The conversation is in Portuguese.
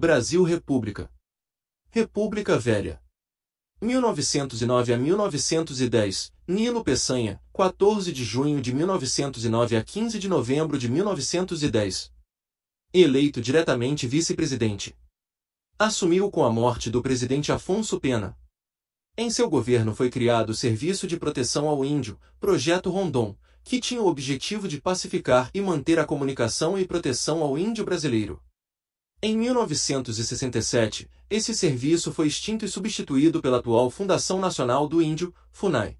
Brasil República. República Velha. 1909 a 1910, Nilo Peçanha, 14 de junho de 1909 a 15 de novembro de 1910. Eleito diretamente vice-presidente. Assumiu com a morte do presidente Afonso Pena. Em seu governo foi criado o Serviço de Proteção ao Índio, Projeto Rondon, que tinha o objetivo de pacificar e manter a comunicação e proteção ao índio brasileiro. Em 1967, esse serviço foi extinto e substituído pela atual Fundação Nacional do Índio, FUNAI.